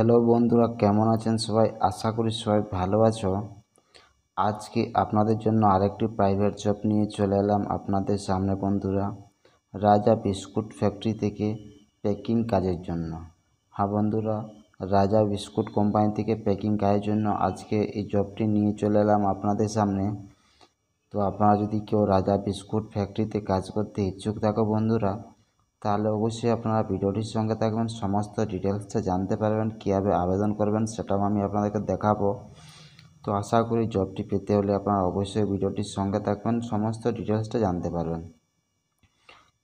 hello বন্ধুরা কেমন আছেন সবাই আশা করি সবাই ভালো আছো আজকে আপনাদের জন্য আরেকটি প্রাইভেট জব নিয়ে চলে এলাম আপনাদের সামনে বন্ধুরা রাজা বিস্কুট ফ্যাক্টরি থেকে প্যাকিং কাজের জন্য হ্যাঁ বন্ধুরা রাজা বিস্কুট কোম্পানি থেকে প্যাকিং কাজের জন্য আজকে এই জবটি নিয়ে চলে এলাম আপনাদের সামনে তো আপনারা যদি কেউ রাজা বিস্কুট ফ্যাক্টরিতে কাজ করতে ইচ্ছুক থাকো বন্ধুরা তাহলে অবশ্যই আপনারা ভিডিওটির সঙ্গে থাকবেন সমস্ত ডিটেলসটা জানতে পারবেন কীভাবে আবেদন করবেন সেটাও আমি আপনাদেরকে দেখাবো তো আশা করি জবটি পেতে হলে আপনারা অবশ্যই ভিডিওটির সঙ্গে থাকবেন সমস্ত ডিটেলসটা জানতে পারবেন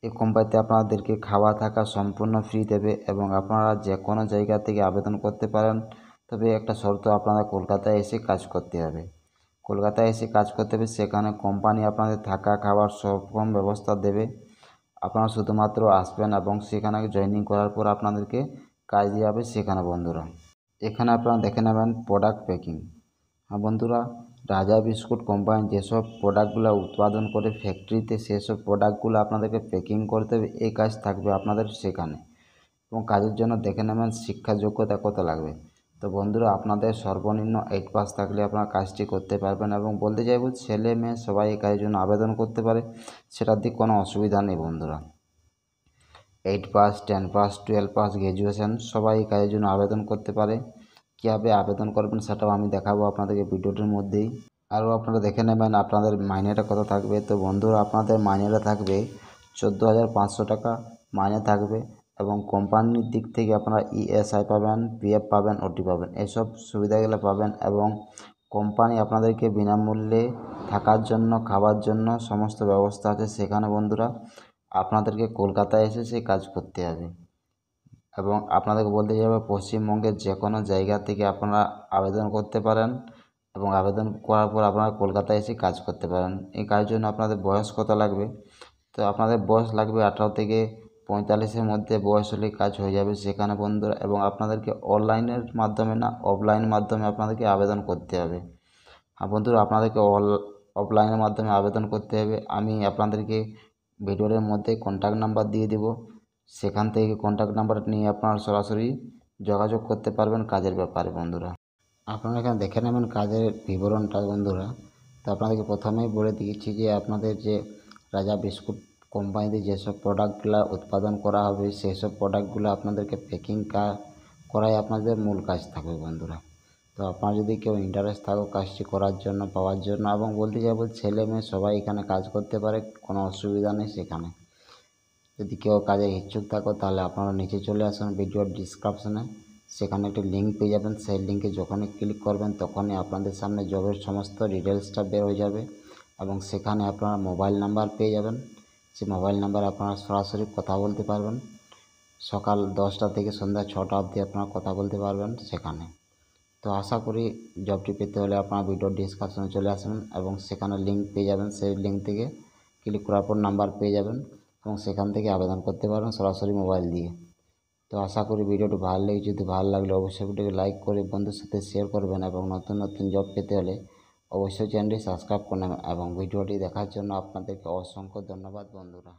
এই কোম্পানিতে আপনাদেরকে খাওয়া থাকা সম্পূর্ণ ফ্রি দেবে এবং আপনারা যে কোনো জায়গা থেকে আবেদন করতে পারেন তবে একটা শর্ত আপনাদের কলকাতায় এসে কাজ করতে হবে কলকাতায় এসে কাজ করতে হবে সেখানে কোম্পানি আপনাদের থাকা খাওয়ার সব রকম ব্যবস্থা দেবে আপনারা শুধুমাত্র আসবেন এবং সেখানে জয়েনিং করার পর আপনাদেরকে কাজ দেওয়া হবে সেখানে বন্ধুরা এখানে আপনারা দেখে নেবেন প্রোডাক্ট প্যাকিং হ্যাঁ বন্ধুরা রাজা বিস্কুট কোম্পানি যেসব প্রোডাক্টগুলো উৎপাদন করে ফ্যাক্টরিতে সেসব প্রোডাক্টগুলো আপনাদেরকে প্যাকিং করতে হবে এই কাজ থাকবে আপনাদের সেখানে এবং কাজের জন্য দেখে নেবেন শিক্ষা যোগ্যতা কত লাগবে তো বন্ধুরা আপনাদের সর্বনিম্ন এইট পাস থাকলে আপনারা কাজটি করতে পারবেন এবং বলতে চাইব ছেলে মেয়ে সবাই এই কাজের জন্য আবেদন করতে পারে সেটার দিক কোনো অসুবিধা নেই বন্ধুরা eight pass ten pass twelve pass graduation সবাই এই কাজের জন্য আবেদন করতে পারে কীভাবে আবেদন করবেন সেটাও আমি দেখাবো আপনাদেরকে ভিডিওটির মধ্যেই আরও আপনারা দেখে নেবেন আপনাদের মাইনেটা কত থাকবে তো বন্ধুরা আপনাদের মাইনেটা থাকবে চোদ্দো হাজার পাঁচশো টাকা মাইনে থাকবে এবং কোম্পানির দিক থেকে আপনারা ইএসআই e পাবেন পিএফ পাবেন ওটি পাবেন এসব সুবিধাগুলো পাবেন এবং কোম্পানি আপনাদেরকে বিনামূল্যে থাকার জন্য খাবার জন্য সমস্ত ব্যবস্থা আছে সেখানে বন্ধুরা আপনাদেরকে কলকাতায় এসে সেই কাজ করতে হবে এবং আপনাদেরকে বলতে যাবে পশ্চিমবঙ্গের যে কোনো জায়গা থেকে আপনারা আবেদন করতে পারেন এবং আবেদন করার পর আপনারা কলকাতায় এসে কাজ করতে পারেন এই কাজের জন্য আপনাদের বয়স কত লাগবে তো আপনাদের বয়স লাগবে আঠারো থেকে পঁয়তাল্লিশের মধ্যে বয়স হলে কাজ হয়ে যাবে সেখানে বন্ধুরা এবং আপনাদেরকে অনলাইনের মাধ্যমে না অফলাইনের মাধ্যমে আপনাদেরকে আবেদন করতে হবে বন্ধুরা আপনাদেরকে অল অফলাইনের মাধ্যমে আবেদন করতে হবে আমি আপনাদেরকে ভিডিওর মধ্যে কন্ট্যাক্ট নাম্বার দিয়ে দেব সেখান থেকে কন্ট্যাক্ট নাম্বার নিয়ে আপনারা সরাসরি যোগাযোগ করতে পারবেন কাজের ব্যাপারে বন্ধুরা আপনারা এখানে দেখে নেবেন কাজের বিবরণটা বন্ধুরা তো আপনাদেরকে প্রথমেই বলে দিয়েছি যে আপনাদের যে রাজা বিস্কুট কোম্পানিতে যেসব প্রোডাক্টগুলো উৎপাদন করা হবে সেসব প্রোডাক্টগুলো আপনাদেরকে প্যাকিং করাই আপনাদের মূল কাজ থাকবে বন্ধুরা তো আপনার যদি কেউ ইন্টারেস্ট থাকো কাজটি করার জন্য পাওয়ার জন্য এবং বলতে চাইব ছেলে মেয়ে সবাই এখানে কাজ করতে পারে কোনো অসুবিধা নেই সেখানে যদি কেউ কাজে ইচ্ছুক থাকো তাহলে আপনারা নিচে চলে আসুন ভিডিওর ডিসক্রিপশানে সেখানে একটি লিঙ্ক পেয়ে যাবেন সেই লিঙ্কে যখনই ক্লিক করবেন তখনই আপনাদের সামনে জবের সমস্ত ডিটেলসটা বের হয়ে যাবে এবং সেখানে আপনারা মোবাইল নাম্বার পেয়ে যাবেন সেই মোবাইল নাম্বারে আপনারা সরাসরি কথা বলতে পারবেন সকাল দশটা থেকে সন্ধ্যা ছটা অবধি আপনারা কথা বলতে পারবেন সেখানে তো আশা করি জবটি পেতে হলে আপনারা ভিডিও ডিসকাশনে চলে আসবেন এবং সেখানে লিঙ্ক পেয়ে যাবেন সেই লিঙ্ক থেকে ক্লিক করার পর নাম্বার পেয়ে যাবেন এবং সেখান থেকে আবেদন করতে পারবেন সরাসরি মোবাইল দিয়ে তো আশা করি ভিডিওটি ভালো লেগেছে যদি ভালো লাগলে অবশ্যই ভিডিওকে লাইক করে বন্ধুর সাথে শেয়ার করবেন এবং নতুন নতুন জব পেতে হলে অবশ্যই চ্যানেলটি সাবস্ক্রাইব করুন এবং ভিডিওটি দেখার জন্য আপনাদেরকে অসংখ্য ধন্যবাদ বন্ধুরা